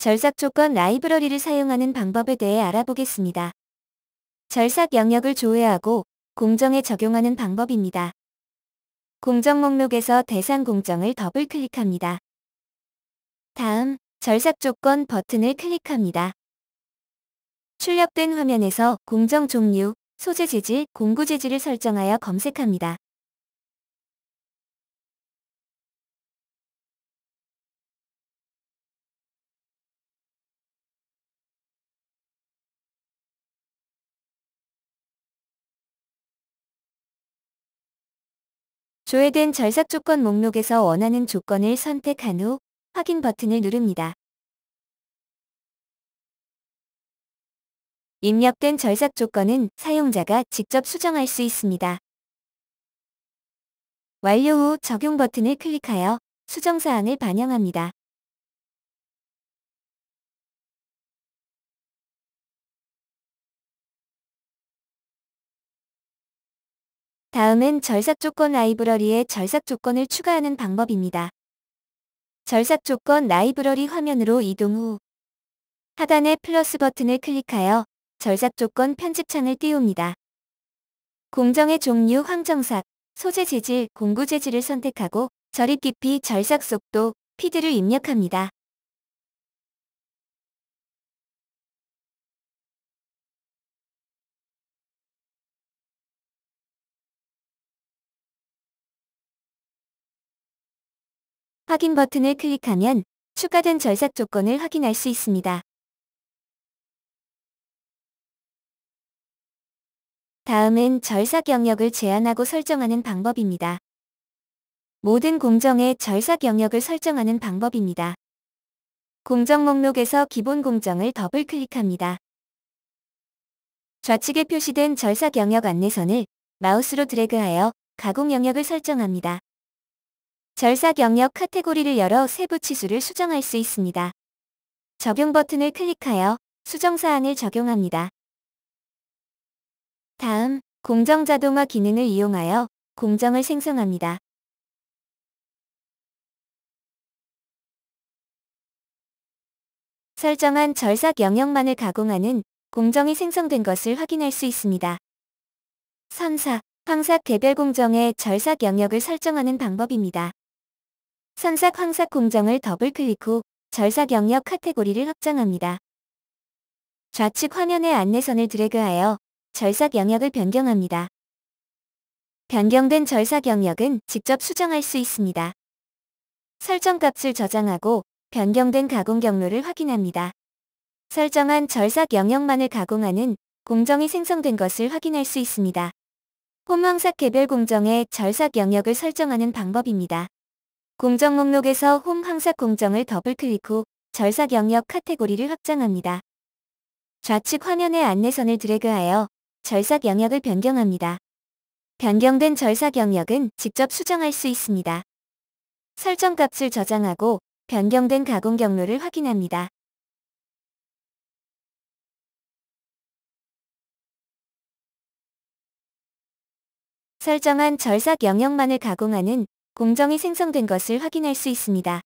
절삭 조건 라이브러리를 사용하는 방법에 대해 알아보겠습니다. 절삭 영역을 조회하고 공정에 적용하는 방법입니다. 공정 목록에서 대상 공정을 더블 클릭합니다. 다음 절삭 조건 버튼을 클릭합니다. 출력된 화면에서 공정 종류, 소재 재질, 공구 재질을 설정하여 검색합니다. 조회된 절삭 조건 목록에서 원하는 조건을 선택한 후 확인 버튼을 누릅니다. 입력된 절삭 조건은 사용자가 직접 수정할 수 있습니다. 완료 후 적용 버튼을 클릭하여 수정사항을 반영합니다. 다음은 절삭조건 라이브러리에 절삭조건을 추가하는 방법입니다. 절삭조건 라이브러리 화면으로 이동 후 하단의 플러스 버튼을 클릭하여 절삭조건 편집창을 띄웁니다. 공정의 종류 황정삭, 소재 재질, 공구 재질을 선택하고 절입 깊이, 절삭 속도, 피드를 입력합니다. 확인 버튼을 클릭하면 추가된 절삭 조건을 확인할 수 있습니다. 다음은 절삭 영역을 제한하고 설정하는 방법입니다. 모든 공정의 절삭 영역을 설정하는 방법입니다. 공정 목록에서 기본 공정을 더블 클릭합니다. 좌측에 표시된 절삭 영역 안내선을 마우스로 드래그하여 가공 영역을 설정합니다. 절삭 영역 카테고리를 열어 세부 치수를 수정할 수 있습니다. 적용 버튼을 클릭하여 수정사항을 적용합니다. 다음, 공정 자동화 기능을 이용하여 공정을 생성합니다. 설정한 절삭 영역만을 가공하는 공정이 생성된 것을 확인할 수 있습니다. 선사, 황사 개별 공정의 절삭 영역을 설정하는 방법입니다. 선삭 황삭 공정을 더블 클릭 후절사 경력 카테고리를 확장합니다. 좌측 화면의 안내선을 드래그하여 절사경력을 변경합니다. 변경된 절사경력은 직접 수정할 수 있습니다. 설정 값을 저장하고 변경된 가공 경로를 확인합니다. 설정한 절사경력만을 가공하는 공정이 생성된 것을 확인할 수 있습니다. 홈황삭 개별 공정의 절사경력을 설정하는 방법입니다. 공정 목록에서 홈 항사 공정을 더블클릭 후절사 경력 카테고리를 확장합니다. 좌측 화면의 안내선을 드래그하여 절사경력을 변경합니다. 변경된 절사경력은 직접 수정할 수 있습니다. 설정 값을 저장하고 변경된 가공 경로를 확인합니다. 설정한 절삭 영역만을 가공하는 공정이 생성된 것을 확인할 수 있습니다.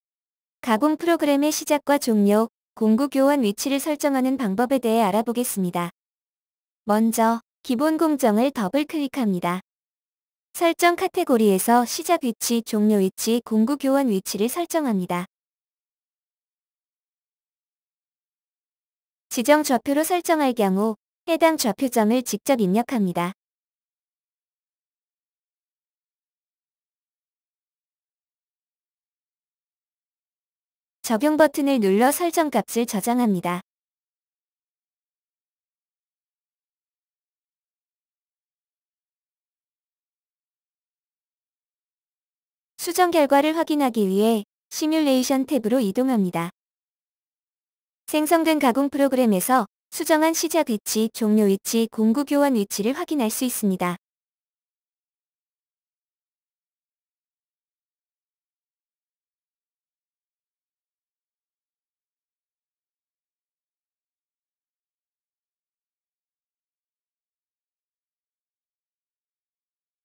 가공 프로그램의 시작과 종료, 공구 교환 위치를 설정하는 방법에 대해 알아보겠습니다. 먼저 기본 공정을 더블 클릭합니다. 설정 카테고리에서 시작 위치, 종료 위치, 공구 교환 위치를 설정합니다. 지정 좌표로 설정할 경우 해당 좌표점을 직접 입력합니다. 적용 버튼을 눌러 설정 값을 저장합니다. 수정 결과를 확인하기 위해 시뮬레이션 탭으로 이동합니다. 생성된 가공 프로그램에서 수정한 시작 위치, 종료 위치, 공구 교환 위치를 확인할 수 있습니다.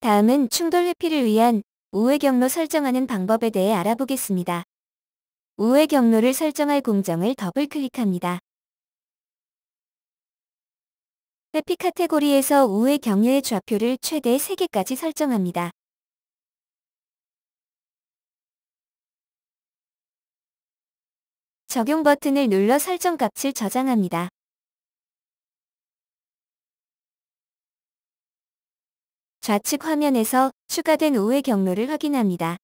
다음은 충돌 회피를 위한 우회 경로 설정하는 방법에 대해 알아보겠습니다. 우회 경로를 설정할 공정을 더블 클릭합니다. 회피 카테고리에서 우회 경로의 좌표를 최대 3개까지 설정합니다. 적용 버튼을 눌러 설정 값을 저장합니다. 좌측 화면에서 추가된 우회 경로를 확인합니다.